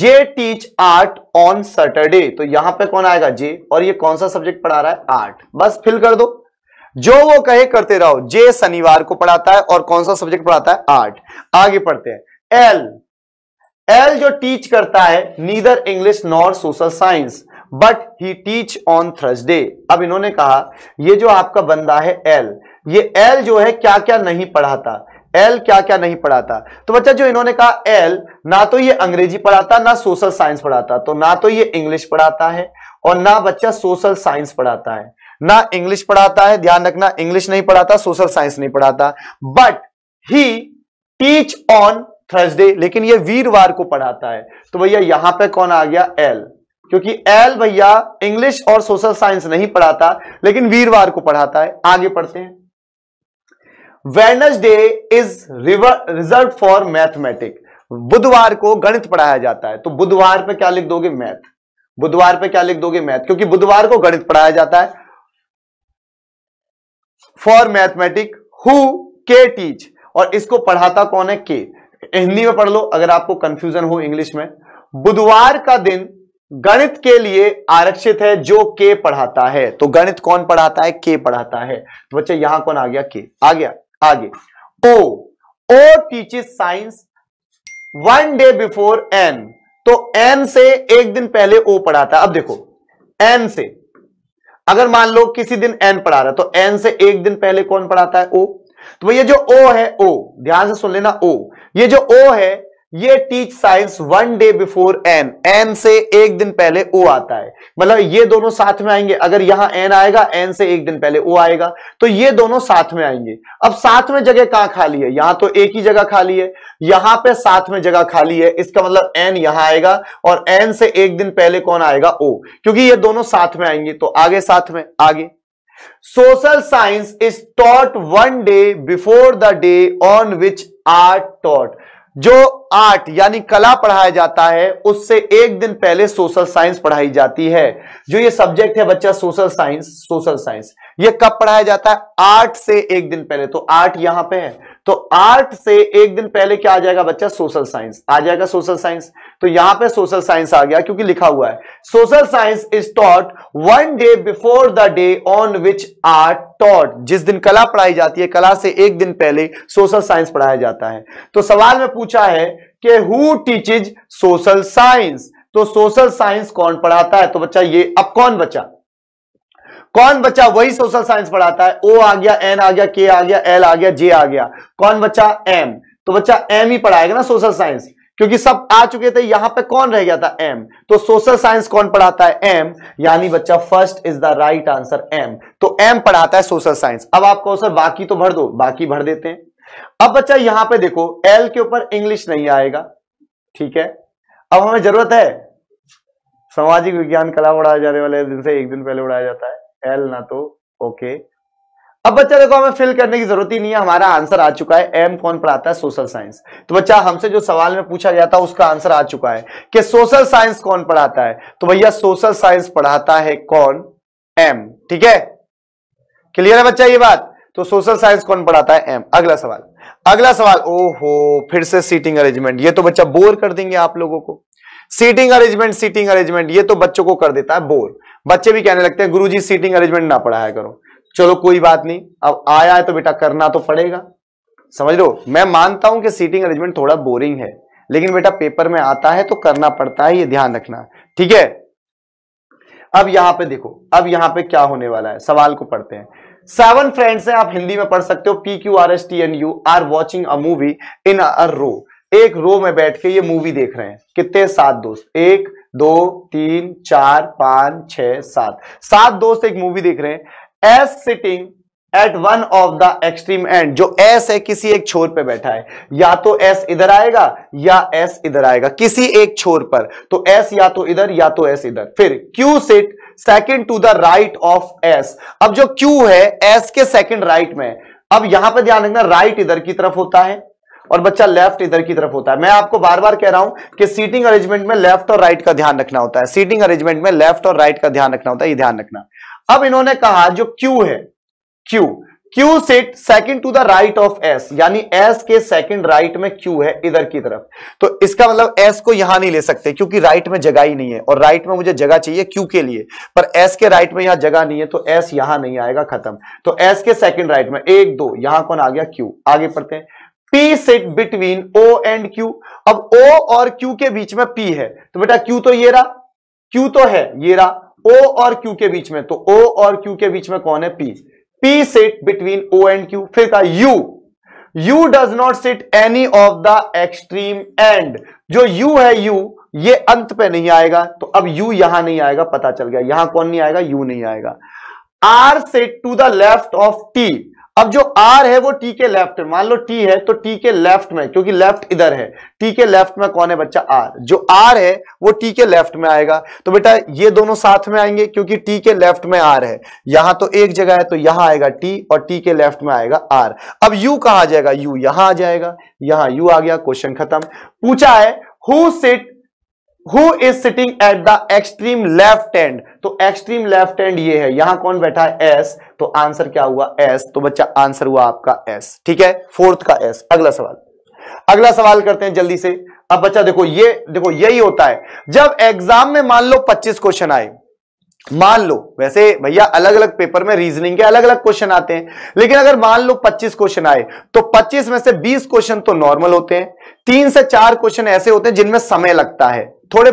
J teach art on Saturday तो यहां पे कौन आएगा जे और ये कौन सा सब्जेक्ट पढ़ा रहा है आर्ट बस फिल कर दो जो वो कहे करते रहो जे शनिवार को पढ़ाता है और कौन सा सब्जेक्ट पढ़ाता है आर्ट आगे पढ़ते हैं एल एल जो टीच करता है neither English nor social science but he teach on Thursday अब इन्होंने कहा ये जो आपका बंदा है एल ये एल जो है क्या क्या नहीं पढ़ाता एल क्या क्या नहीं पढ़ाता तो बच्चा जो इन्होंने कहा एल ना तो ये अंग्रेजी पढ़ाता ना सोशल साइंस पढ़ाता तो ना तो ये इंग्लिश पढ़ाता है और ना बच्चा सोशल साइंस पढ़ाता है ना इंग्लिश पढ़ाता है ध्यान रखना इंग्लिश नहीं पढ़ाता सोशल साइंस नहीं पढ़ाता but he teach on Thursday लेकिन ये वीरवार को पढ़ाता है तो भैया यहां पे कौन आ गया एल क्योंकि एल भैया इंग्लिश और सोशल साइंस नहीं पढ़ाता लेकिन वीरवार को पढ़ाता है आगे पढ़ते हैं Wednesday is river reserve for mathematic बुधवार को गणित पढ़ाया जाता है तो बुधवार पे क्या लिख दोगे मैथ बुधवार पे क्या लिख दोगे मैथ क्योंकि बुधवार को गणित पढ़ाया जाता है फॉर मैथमेटिक हु के टीच और इसको पढ़ाता कौन है के हिंदी में पढ़ लो अगर आपको कंफ्यूजन हो इंग्लिश में बुधवार का दिन गणित के लिए आरक्षित है जो के पढ़ाता है तो गणित कौन पढ़ाता है के पढ़ाता है तो बच्चे यहां कौन आ गया के आ गया आगे O O teaches science one day before N तो एन से एक दिन पहले ओ पढ़ाता है अब देखो एन से अगर मान लो किसी दिन एन पढ़ा रहा है तो एन से एक दिन पहले कौन पढ़ाता है ओ तो भैया जो ओ है ओ ध्यान से सुन लेना ओ ये जो ओ है ये teach science one day before N N से एक दिन पहले ओ आता है मतलब ये दोनों साथ में आएंगे अगर यहां एन आएगा एन से एक दिन पहले ओ आएगा तो ये दोनों साथ में आएंगे अब साथ में जगह कहां खाली है यहां तो एक ही जगह खाली है यहां पे साथ में जगह खाली है इसका मतलब एन यहां आएगा और एन से एक दिन पहले कौन आएगा ओ क्योंकि ये दोनों साथ में आएंगे तो आगे साथ में आगे social science is taught one day before the day on which are taught जो आर्ट यानी कला पढ़ाया जाता है उससे एक दिन पहले सोशल साइंस पढ़ाई जाती है जो ये सब्जेक्ट है बच्चा सोशल साइंस सोशल साइंस ये कब पढ़ाया जाता है आर्ट से एक दिन पहले तो आर्ट यहां पे है तो आर्ट से एक दिन पहले क्या आ जाएगा बच्चा सोशल साइंस आ जाएगा सोशल साइंस तो यहां पे सोशल साइंस आ गया क्योंकि लिखा हुआ है social science is taught one day before the day on which are taught जिस दिन कला पढ़ाई जाती है कला से एक दिन पहले सोशल साइंस पढ़ाया जाता है तो सवाल में पूछा है कि हु टीचिज सोशल साइंस तो सोशल साइंस कौन पढ़ाता है तो बच्चा ये अब कौन बचा कौन बच्चा वही सोशल साइंस पढ़ाता है ओ आ गया एन आ गया के आ गया एल आ गया जे आ गया कौन बच्चा एम तो बच्चा एम ही पढ़ाएगा ना सोशल साइंस क्योंकि सब आ चुके थे यहां पे कौन रह गया था एम तो सोशल साइंस कौन पढ़ाता है एम यानी बच्चा first is the right answer M तो एम पढ़ाता है सोशल साइंस अब आप कहो सर बाकी तो भर दो बाकी भर देते हैं अब बच्चा यहां पे देखो एल के ऊपर इंग्लिश नहीं आएगा ठीक है अब हमें जरूरत है सामाजिक विज्ञान कला उड़ाए जाने वाले दिन से एक दिन पहले उड़ाया जाता है एल ना तो ओके अब बच्चा देखो हमें फिल करने की जरूरत ही नहीं है हमारा आंसर आ चुका है एम कौन पढ़ाता है सोशल साइंस तो बच्चा हमसे जो सवाल में पूछा गया था उसका आंसर आ चुका है कि सोशल साइंस कौन पढ़ाता है तो भैया सोशल साइंस पढ़ाता है कौन एम ठीक है क्लियर है बच्चा ये बात तो सोशल साइंस कौन पढ़ाता है एम अगला सवाल अगला सवाल ओहो फिर से सीटिंग अरेंजमेंट ये तो बच्चा बोर कर देंगे आप लोगों को सीटिंग अरेंजमेंट सीटिंग अरेंजमेंट ये तो बच्चों को कर देता है बोर बच्चे भी कहने लगते हैं गुरुजी सीटिंग अरेंजमेंट ना पढ़ाया करो चलो कोई बात नहीं अब आया है तो बेटा करना तो पड़ेगा समझ लो मैं मानता हूं कि सीटिंग अरेंजमेंट थोड़ा बोरिंग है लेकिन बेटा पेपर में आता है तो करना पड़ता है ये ध्यान रखना ठीक है अब यहां पे देखो अब यहां पे क्या होने वाला है सवाल को पढ़ते हैं सेवन फ्रेंड्स हैं आप हिंदी में पढ़ सकते हो P Q R S T and U are watching a movie in a row एक रो में बैठ के ये मूवी देख रहे हैं कितने सात दोस्त एक दो तीन चार पांच छह सात सात दोस्त एक मूवी देख रहे हैं S sitting at one of the extreme end जो एस है किसी एक छोर पे बैठा है या तो एस इधर आएगा या एस इधर आएगा किसी एक छोर पर तो एस या तो इधर या तो एस इधर फिर Q sit second to the right of S अब जो क्यू है एस के सेकेंड राइट में अब यहां पर ध्यान रखना राइट इधर की तरफ होता है और बच्चा लेफ्ट इधर की तरफ होता है मैं आपको बार बार कह रहा हूं कि सीटिंग अरेंजमेंट में लेफ्ट और राइट का ध्यान रखना होता है सीटिंग अरेंजमेंट में लेफ्ट और राइट का ध्यान रखना होता है ये ध्यान रखना अब इन्होंने कहा जो Q है Q Q sit second to the right of S यानी S के सेकंड राइट में Q है इधर की तरफ तो इसका मतलब S को यहां नहीं ले सकते क्योंकि राइट में जगह ही नहीं है और राइट में मुझे जगह चाहिए Q के लिए पर S के राइट में यहां जगह नहीं है तो S यहां नहीं आएगा खत्म तो S के सेकंड राइट में एक दो यहां कौन आ गया Q आगे पढ़ते हैं P sit between O and Q अब ओ और क्यू के बीच में पी है तो बेटा क्यू तो ये रहा क्यू तो है ये रहा ओ और क्यू के बीच में तो ओ और क्यू के बीच में कौन है P P sit between O and Q फिर कहा U U does not sit any of the extreme end जो यू है यू ये अंत पे नहीं आएगा तो अब यू यहां नहीं आएगा पता चल गया यहां कौन नहीं आएगा यू नहीं आएगा R set to the left of T अब जो आर है वो टी के लेफ्ट मान लो टी है तो T के लेफ्ट में क्योंकि लेफ्ट इधर है T के लेफ्ट में कौन है बच्चा R जो R है वो टी के लेफ्ट में आएगा तो बेटा ये दोनों साथ में आएंगे क्योंकि T के लेफ्ट में आर है यहां तो एक जगह है तो यहां आएगा टी और टी के लेफ्ट में आएगा आर अब यू कहा जाएगा यू यहां आ जाएगा यहां यू आ गया क्वेश्चन खत्म पूछा है who sit who is sitting at the extreme left end तो एक्सट्रीम लेफ्ट एंड ये है यहां कौन बैठा है एस तो आंसर क्या हुआ एस तो बच्चा आंसर हुआ आपका एस ठीक है फोर्थ का एस अगला सवाल अगला सवाल करते हैं जल्दी से अब बच्चा देखो ये देखो यही होता है जब एग्जाम में मान लो 25 क्वेश्चन आए मान लो वैसे भैया अलग अलग पेपर में रीजनिंग के अलग अलग क्वेश्चन आते हैं लेकिन अगर मान लो 25 क्वेश्चन आए तो 25 में से 20 क्वेश्चन तो नॉर्मल होते हैं तीन से चार क्वेश्चन ऐसे होते हैं जिनमें समय लगता है थोड़े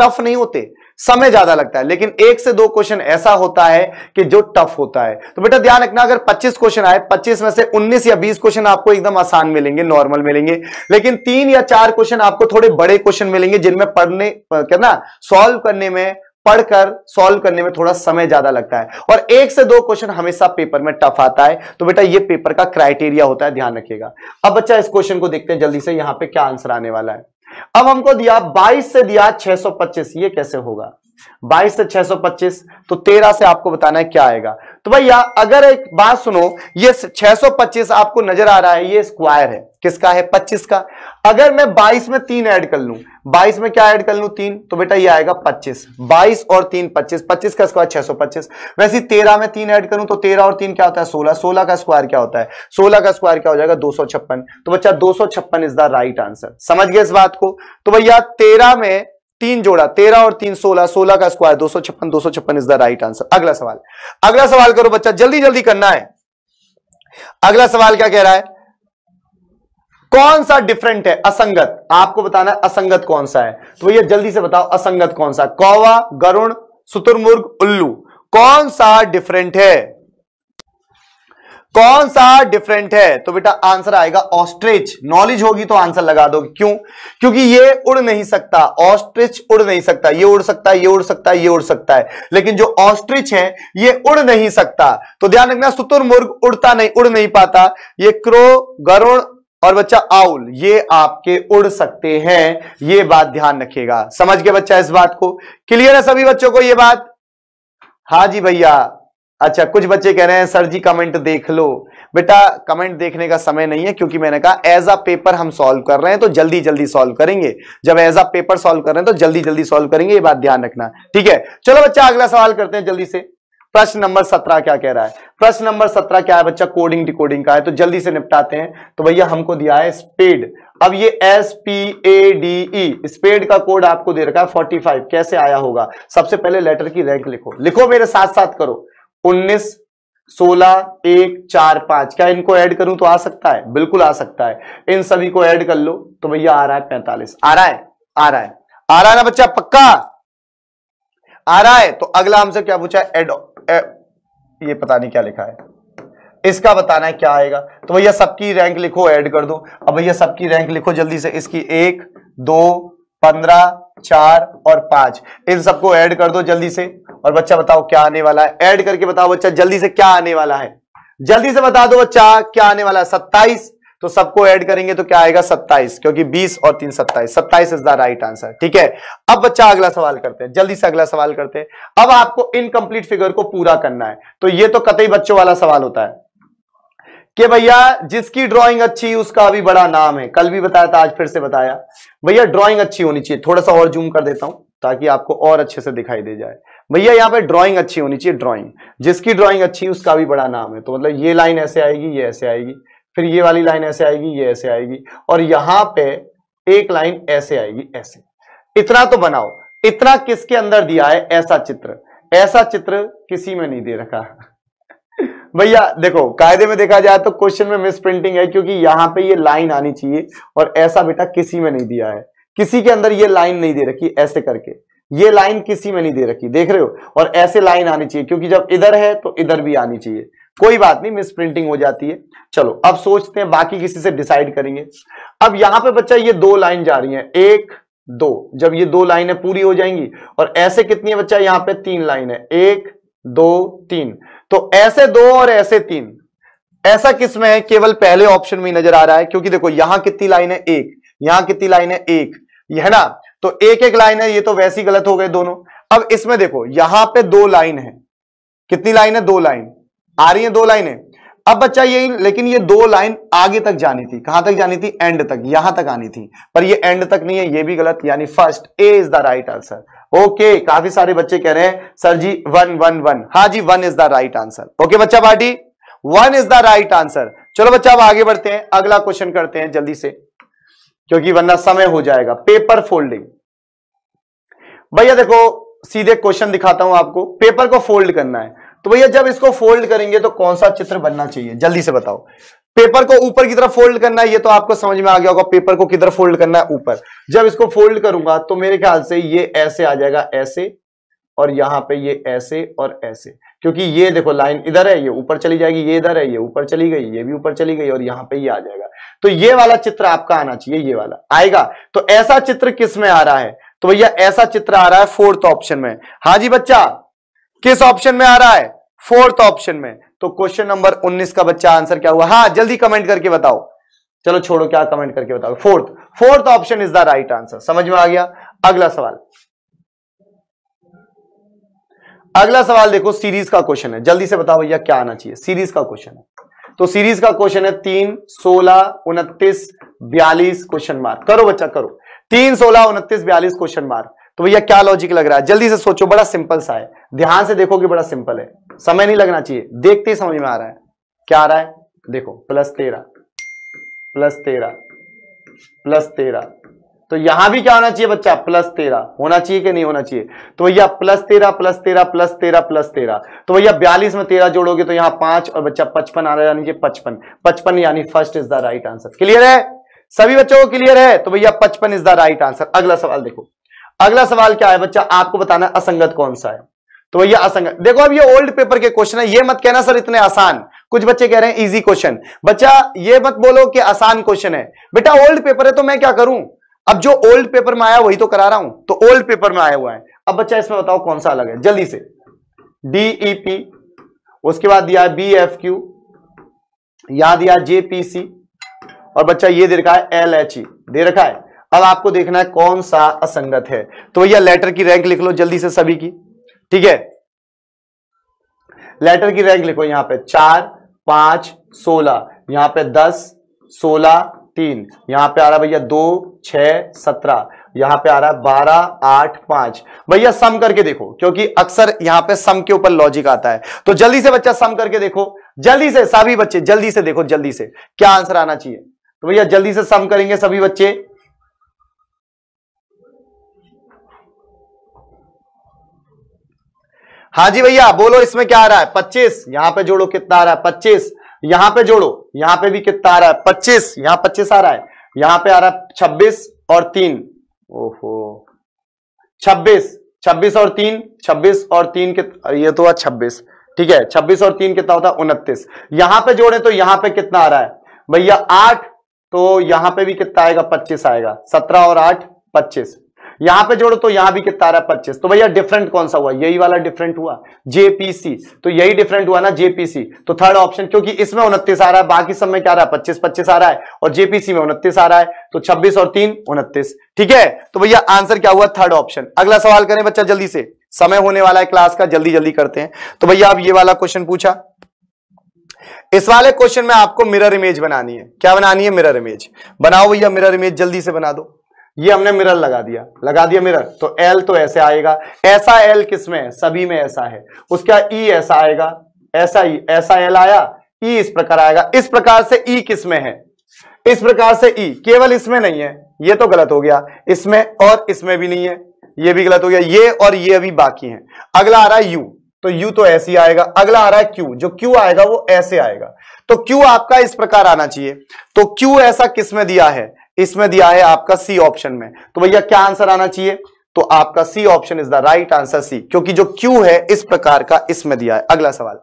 टफ नहीं होते समय ज्यादा लगता है लेकिन एक से दो क्वेश्चन ऐसा होता है कि जो टफ होता है तो बेटा ध्यान रखना अगर 25 क्वेश्चन आए 25 में से 19 या 20 क्वेश्चन आपको एकदम आसान मिलेंगे नॉर्मल मिलेंगे लेकिन तीन या चार क्वेश्चन आपको थोड़े बड़े क्वेश्चन मिलेंगे जिनमें पढ़ने क्या ना सॉल्व करने में पढ़कर सॉल्व करने में थोड़ा समय ज्यादा लगता है और एक से दो क्वेश्चन हमेशा पेपर में टफ आता है तो बेटा ये पेपर का क्राइटेरिया होता है ध्यान रखिएगा अब बच्चा इस क्वेश्चन को देखते हैं जल्दी से यहां पे क्या आंसर आने वाला है अब हमको दिया 22 से दिया 625 ये कैसे होगा 22 से 625 तो 13 से आपको बताना है क्या आएगा तो भैया अगर एक बात सुनो ये 625 आपको नजर आ रहा है ये स्क्वायर है किसका है 25 का अगर मैं 22 में तीन ऐड कर लूं 22 में क्या ऐड कर लूं तीन तो बेटा ये आएगा 25 22 और तीन 25 25 का स्क्वायर 625 वैसे 13 में तीन ऐड करूं तो 13 और तीन क्या होता है 16 16 का स्क्वायर क्या होता है 16 का स्क्वायर क्या हो जाएगा दो तो बच्चा दो इज द राइट आंसर समझ गए इस बात को तो भैया तेरह में तीन जोड़ा तेरह और तीन सोलह सोलह का स्क्वायर दो सौ छप्पन दो सौ छप्पन इज द राइट आंसर अगला सवाल अगला सवाल करो बच्चा जल्दी जल्दी करना है अगला सवाल क्या कह रहा है कौन सा डिफरेंट है असंगत आपको बताना है असंगत कौन सा है तो भैया जल्दी से बताओ असंगत कौन सा कौवा गरुण सुतुरमुर्ग उल्लू कौन सा डिफरेंट है कौन सा डिफरेंट है तो बेटा आंसर आएगा ऑस्ट्रिच नॉलेज होगी तो आंसर लगा दो क्यों क्योंकि ये उड़ नहीं सकता ऑस्ट्रिच उड़ नहीं सकता ये उड़ सकता है ये उड़ सकता है ये उड़ सकता है लेकिन जो ऑस्ट्रिच है ये उड़ नहीं सकता तो ध्यान रखना सुतुरमुर्ग उड़ता नहीं उड़ नहीं पाता ये क्रो गरुण और बच्चा आउल ये आपके उड़ सकते हैं ये बात ध्यान रखिएगा समझ गया बच्चा इस बात को क्लियर है सभी बच्चों को ये बात हाँ जी भैया अच्छा कुछ बच्चे कह रहे हैं सर जी कमेंट देख लो बेटा कमेंट देखने का समय नहीं है क्योंकि मैंने कहा एज अ पेपर हम सॉल्व कर रहे हैं तो जल्दी जल्दी सॉल्व करेंगे जब एज अ पेपर सॉल्व कर रहे हैं तो जल्दी जल्दी सॉल्व करेंगे ये बात ध्यान रखना ठीक है चलो बच्चा अगला सवाल करते हैं जल्दी से प्रश्न नंबर सत्रह क्या कह रहा है प्रश्न नंबर सत्रह क्या है बच्चा कोडिंग डिकोडिंग का है तो जल्दी से निपटाते हैं तो भैया हमको दिया है स्पेड अब ये S P A D E spade का कोड आपको दे रखा है फोर्टी फाइव कैसे आया होगा सबसे पहले लेटर की रैंक लिखो लिखो मेरे साथ साथ करो उन्नीस सोलह एक चार पांच क्या इनको ऐड करूं तो आ सकता है बिल्कुल आ सकता है इन सभी को ऐड कर लो तो भैया आ रहा है पैंतालीस आ रहा है आ रहा है आ रहा है ना बच्चा पक्का आ रहा है तो अगला हमसे क्या पूछा है एड ए, ये पता नहीं क्या लिखा है इसका बताना है क्या आएगा तो भैया सबकी रैंक लिखो ऐड कर दो अब भैया सबकी रैंक लिखो जल्दी से इसकी एक दो पंद्रह चार और पांच इन सबको ऐड कर दो जल्दी से और बच्चा बताओ क्या आने वाला है ऐड करके बताओ बच्चा जल्दी से क्या आने वाला है जल्दी से बता दो बच्चा क्या आने वाला है सत्ताईस तो सबको ऐड करेंगे तो क्या आएगा 27 क्योंकि 20 और 3 27 27 इज द राइट आंसर ठीक है अब बच्चा अगला सवाल करते हैं जल्दी से अगला सवाल करते हैं अब आपको इनकम्प्लीट फिगर को पूरा करना है तो ये तो कतई बच्चों वाला सवाल होता है कि भैया जिसकी ड्राइंग अच्छी उसका अभी बड़ा नाम है कल भी बताया था आज फिर से बताया भैया ड्राइंग अच्छी होनी चाहिए थोड़ा सा और जूम कर देता हूं ताकि आपको और अच्छे से दिखाई दे जाए भैया यहां पे ड्राइंग अच्छी होनी चाहिए ड्राइंग जिसकी ड्राइंग अच्छी उसका भी बड़ा नाम है तो मतलब ये लाइन ऐसे आएगी ये ऐसे आएगी फिर ये वाली लाइन ऐसे आएगी ये ऐसे आएगी और यहां पे एक लाइन ऐसे आएगी ऐसे इतना तो बनाओ इतना किसके अंदर दिया है ऐसा चित्र ऐसा चित्र किसी में नहीं दे रखा भैया देखो कायदे में देखा जाए तो क्वेश्चन में मिस प्रिंटिंग है क्योंकि यहां पे ये लाइन आनी चाहिए और ऐसा बेटा किसी में नहीं दिया है किसी के अंदर ये लाइन नहीं दे रखी ऐसे करके ये लाइन किसी में नहीं दे रखी देख रहे हो और ऐसे लाइन आनी चाहिए क्योंकि जब इधर है तो इधर भी आनी चाहिए कोई बात नहीं मिस प्रिंटिंग हो जाती है चलो अब सोचते हैं बाकी किसी से डिसाइड करेंगे अब यहां पे बच्चा ये दो लाइन जा रही है एक दो जब ये दो लाइनें पूरी हो जाएंगी और ऐसे कितनी है बच्चा यहां पे तीन लाइन है एक दो तीन तो ऐसे दो और ऐसे तीन ऐसा किसमें है केवल पहले ऑप्शन में नजर आ रहा है क्योंकि देखो यहां कितनी लाइन है एक यहां कितनी लाइन है एक है ना तो एक एक लाइन है ये तो वैसी गलत हो गए दोनों अब इसमें देखो यहां पे दो लाइन है कितनी लाइन है दो लाइन आ रही है दो लाइनें अब बच्चा यही लेकिन ये दो लाइन आगे तक जानी थी कहां तक जानी थी एंड तक यहां तक आनी थी पर ये एंड तक नहीं है ये भी गलत यानी first A is the right answer okay काफी सारे बच्चे कह रहे हैं सर जी वन वन वन हाँ जी one is the right answer okay बच्चा party one is the right answer चलो बच्चा अब आगे बढ़ते हैं अगला क्वेश्चन करते हैं जल्दी से क्योंकि वरना समय हो जाएगा पेपर फोल्डिंग भैया देखो सीधे क्वेश्चन दिखाता हूं आपको पेपर को फोल्ड करना है तो भैया जब इसको फोल्ड करेंगे तो कौन सा चित्र बनना चाहिए जल्दी से बताओ पेपर को ऊपर की तरफ फोल्ड करना है ये तो आपको समझ में आ गया होगा पेपर को किधर फोल्ड करना है ऊपर जब इसको फोल्ड करूंगा तो मेरे ख्याल से ये ऐसे आ जाएगा ऐसे और यहां पे ये ऐसे और ऐसे क्योंकि ये देखो लाइन इधर है ये ऊपर चली जाएगी ये इधर है ये ऊपर चली गई ये भी ऊपर चली गई और यहां पर ये आ जाएगा तो ये वाला चित्र आपका आना चाहिए ये वाला आएगा तो ऐसा चित्र किस में आ रहा है तो भैया ऐसा चित्र आ रहा है फोर्थ ऑप्शन में हाँ जी बच्चा किस ऑप्शन में आ रहा है फोर्थ ऑप्शन में तो क्वेश्चन नंबर 19 का बच्चा आंसर क्या हुआ हाँ जल्दी कमेंट करके बताओ चलो छोड़ो क्या कमेंट करके बताओ fourth fourth option is the right answer समझ में आ गया अगला सवाल अगला सवाल देखो सीरीज का क्वेश्चन है जल्दी से बताओ भैया क्या आना चाहिए सीरीज का क्वेश्चन है तो सीरीज का क्वेश्चन है तीन सोलह उनतीस बयालीस क्वेश्चन मार्क करो बच्चा करो तीन सोलह उनतीस बयालीस क्वेश्चन मार्क तो भैया क्या लॉजिक लग रहा है जल्दी से सोचो बड़ा सिंपल सा है ध्यान से देखोगे बड़ा सिंपल है समय नहीं लगना चाहिए देखते ही समझ में आ रहा है क्या आ रहा है देखो प्लस तेरह प्लस तेरह प्लस तेरह तो यहां भी क्या होना चाहिए बच्चा प्लस तेरह होना चाहिए कि नहीं होना चाहिए तो भैया प्लस तेरह प्लस तेरह प्लस तेरह प्लस तेरह तो भैया बयालीस में तेरह जोड़ोगे तो यहां पांच और बच्चा पचपन आ रहा है पचपन पचपन यानी first is the right answer clear है सभी बच्चों को क्लियर है तो भैया पचपन इज द राइट आंसर अगला सवाल देखो अगला सवाल क्या है बच्चा आपको बताना असंगत कौन सा है तो ये असंगत देखो अब ये ओल्ड पेपर के क्वेश्चन है ये मत कहना सर इतने आसान कुछ बच्चे कह रहे हैं इजी क्वेश्चन बच्चा ये मत बोलो कि आसान क्वेश्चन है बेटा ओल्ड पेपर है तो मैं क्या करूं अब जो ओल्ड पेपर में आया वही तो करा रहा हूं तो ओल्ड पेपर में आया हुआ है अब बच्चा इसमें बताओ कौन सा अलग है जल्दी से डीईपी e उसके बाद दिया बी एफ क्यू याद दिया जेपीसी और बच्चा ये दे रखा है एल एच ई दे रखा है अब आपको देखना है कौन सा असंगत है तो भैया लेटर की रैंक लिख लो जल्दी से सभी की ठीक है लेटर की रैंक लिखो यहां पे चार पांच सोलह यहां पे दस सोलह तीन यहां पे आ रहा भैया दो छ सत्रह यहां पे आ रहा है बारह आठ पांच भैया सम करके देखो क्योंकि अक्सर यहां पे सम के ऊपर लॉजिक आता है तो जल्दी से बच्चा सम करके देखो जल्दी से सभी बच्चे जल्दी से देखो जल्दी से क्या आंसर आना चाहिए तो भैया जल्दी से सम करेंगे सभी बच्चे हाँ जी भैया बोलो इसमें क्या आ रहा है पच्चीस यहां पे जोड़ो कितना आ रहा है पच्चीस यहां पे जोड़ो यहां पे भी कितना आ रहा है पच्चीस यहां पच्चीस आ रहा है यहां पे आ रहा है छब्बीस और तीन ओहो छब्बीस छब्बीस और तीन छब्बीस और तीन कितना ये तो है छब्बीस ठीक है छब्बीस और तीन कितना होता है उनतीस यहां पे जोड़े तो यहां पे कितना आ रहा है भैया आठ तो यहां पे भी कितना आएगा पच्चीस आएगा सत्रह और आठ पच्चीस यहां पे जोड़ो तो यहां भी कितना आ रहा है पच्चीस तो भैया डिफरेंट कौन सा हुआ यही वाला डिफरेंट हुआ जेपीसी तो यही डिफरेंट हुआ ना जेपीसी तो थर्ड ऑप्शन क्योंकि इसमें उनतीस आ रहा है बाकी सब में क्या रहा है पच्चीस पच्चीस आ रहा है और जेपीसी में उनतीस आ रहा है तो छब्बीस और तीन उनतीस ठीक है तो भैया आंसर क्या हुआ थर्ड ऑप्शन अगला सवाल करें बच्चा जल्दी से समय होने वाला है क्लास का जल्दी जल्दी करते हैं तो भैया आप ये वाला क्वेश्चन पूछा इस वाले क्वेश्चन में आपको मिरर इमेज बनानी है क्या बनानी है मिरर इमेज बनाओ भैया मिरर इमेज जल्दी से बना दो ये हमने मिरर लगा दिया लगा दिया मिरर तो एल तो ऐसे आएगा ऐसा एल किस में है सभी में ऐसा है उसका ई e ऐसा आएगा ऐसा ई e, ऐसा एल आया ई e इस प्रकार आएगा इस प्रकार से ई किस में है इस प्रकार से ई केवल इसमें नहीं है ये तो गलत हो गया इसमें और इसमें भी नहीं है ये भी गलत हो गया ये और ये अभी बाकी है अगला आ रहा है यू तो यू तो ऐसे ही आएगा अगला आ रहा है क्यू जो क्यू आएगा वो ऐसे आएगा तो क्यू आपका इस प्रकार आना चाहिए तो क्यू ऐसा किसमें दिया है इसमें दिया है आपका सी ऑप्शन में तो भैया क्या आंसर आना चाहिए तो आपका C option is the right answer C क्योंकि जो क्यू है इस प्रकार का इसमें दिया है अगला सवाल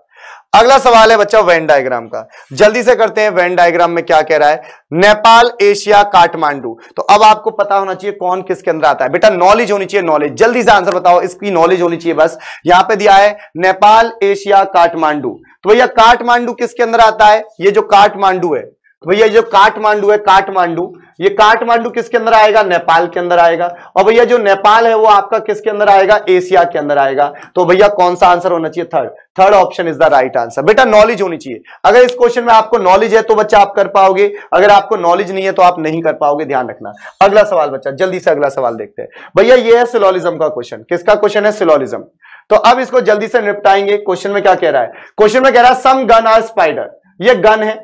अगला सवाल है बच्चा वेन डायग्राम का जल्दी से करते हैं वेन डायग्राम में क्या कह रहा है नेपाल एशिया काठमांडू तो अब आपको पता होना चाहिए कौन किसके अंदर आता है बेटा नॉलेज होनी चाहिए नॉलेज जल्दी से आंसर बताओ इसकी नॉलेज होनी चाहिए बस यहां पे दिया है नेपाल एशिया काठमांडू तो भैया काठमांडू किसके अंदर आता है ये जो काठमांडू है तो भैया जो काठमांडू है काठमांडू ये काठमांडू किसके अंदर आएगा नेपाल के अंदर आएगा और भैया जो नेपाल है वो आपका किसके अंदर आएगा एशिया के अंदर आएगा तो भैया कौन सा आंसर होना चाहिए third third option is the right answer बेटा नॉलेज होनी चाहिए अगर इस क्वेश्चन में आपको नॉलेज है तो बच्चा आप कर पाओगे अगर आपको नॉलेज नहीं है तो आप नहीं कर पाओगे ध्यान रखना अगला सवाल बच्चा जल्दी से अगला सवाल देखते हैं भैया ये है सिलोलिज्म का क्वेश्चन किसका क्वेश्चन है सिलोलिज्म तो अब इसको जल्दी से निपटाएंगे क्वेश्चन में क्या कह रहा है क्वेश्चन में कह रहा है सम गन आर स्पाइडर ये गन है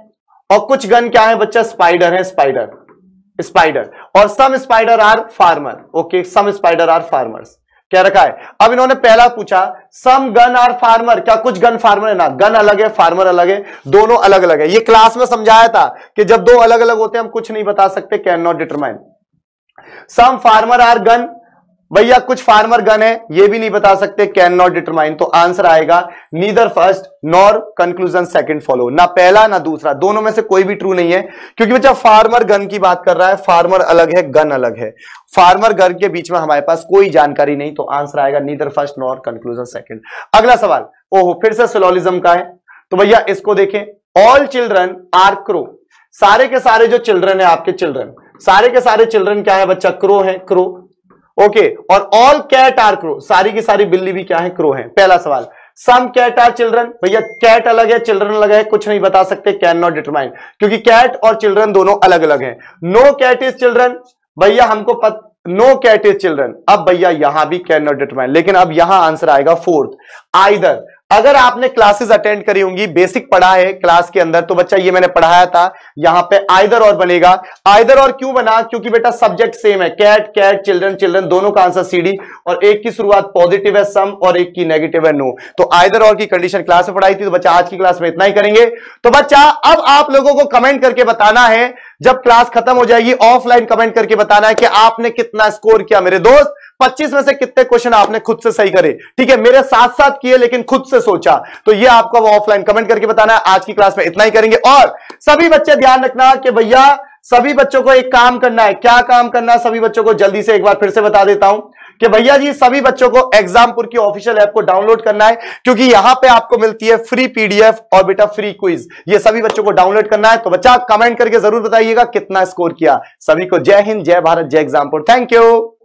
और कुछ गन क्या है बच्चा स्पाइडर है स्पाइडर स्पाइडर और some spider are farmer okay some spider are farmers क्या रखा है अब इन्होंने पहला पूछा सम गन आर फार्मर क्या कुछ गन फार्मर है ना गन अलग है फार्मर अलग है दोनों अलग अलग है ये क्लास में समझाया था कि जब दो अलग अलग होते हैं हम कुछ नहीं बता सकते can not determine some farmer are gun भैया कुछ फार्मर गन है ये भी नहीं बता सकते कैन नॉट डिटरमाइन तो आंसर आएगा neither first nor conclusion second follow ना पहला ना दूसरा दोनों में से कोई भी ट्रू नहीं है क्योंकि बच्चा फार्मर गन की बात कर रहा है फार्मर अलग है गन अलग है फार्मर गन के बीच में हमारे पास कोई जानकारी नहीं तो आंसर आएगा neither first nor conclusion second अगला सवाल ओहो फिर से सोलॉलिज्म का है तो भैया इसको देखें ऑल चिल्ड्रन आर क्रो सारे के सारे जो चिल्ड्रन है आपके चिल्ड्रन सारे के सारे चिल्ड्रन क्या है बच्चा क्रो है क्रो ओके okay, और ऑल कैट आर क्रो सारी की सारी बिल्ली भी क्या है क्रो है पहला सवाल सम कैट आर चिल्ड्रन भैया कैट अलग है चिल्ड्रन अलग है कुछ नहीं बता सकते कैन नॉट डिटरमाइन क्योंकि कैट और चिल्ड्रन दोनों अलग अलग हैं नो कैट इज चिल्ड्रन भैया हमको पत, नो कैट इज चिल्ड्रन अब भैया यहां भी कैन नॉट डिटरमाइन लेकिन अब यहां आंसर आएगा फोर्थ आइदर अगर आपने क्लासेस अटेंड करी होंगी बेसिक पढ़ा है क्लास के अंदर तो बच्चा ये मैंने पढ़ाया था यहां पे आइदर और बनेगा आइदर और क्यों बना क्योंकि बेटा सब्जेक्ट सेम है कैट कैट चिल्ड्रन चिल्ड्रन दोनों का आंसर सीडी और एक की शुरुआत पॉजिटिव है सम और एक की नेगेटिव है नो तो आइदर और की कंडीशन क्लास में पढ़ाई थी तो बच्चा आज की क्लास में इतना ही करेंगे तो बच्चा अब आप लोगों को कमेंट करके बताना है जब क्लास खत्म हो जाएगी ऑफलाइन कमेंट करके बताना है कि आपने कितना स्कोर किया मेरे दोस्त 25 में से कितने क्वेश्चन आपने खुद से सही करे ठीक है मेरे साथ साथ किए लेकिन खुद से सोचा तो ये आपको ऑफलाइन कमेंट करके बताना है आज की क्लास में इतना ही करेंगे और सभी बच्चे ध्यान रखना कि भैया सभी बच्चों को एक काम करना है क्या काम करना है सभी बच्चों को जल्दी से एक बार फिर से बता देता हूं कि भैया जी सभी बच्चों को एग्जामपुर की ऑफिशियल ऐप को डाउनलोड करना है क्योंकि यहां पे आपको मिलती है फ्री पीडीएफ और बेटा फ्री क्विज ये सभी बच्चों को डाउनलोड करना है तो बच्चा कमेंट करके जरूर बताइएगा कितना स्कोर किया सभी को जय हिंद जय भारत जय एग्जामपुर थैंक यू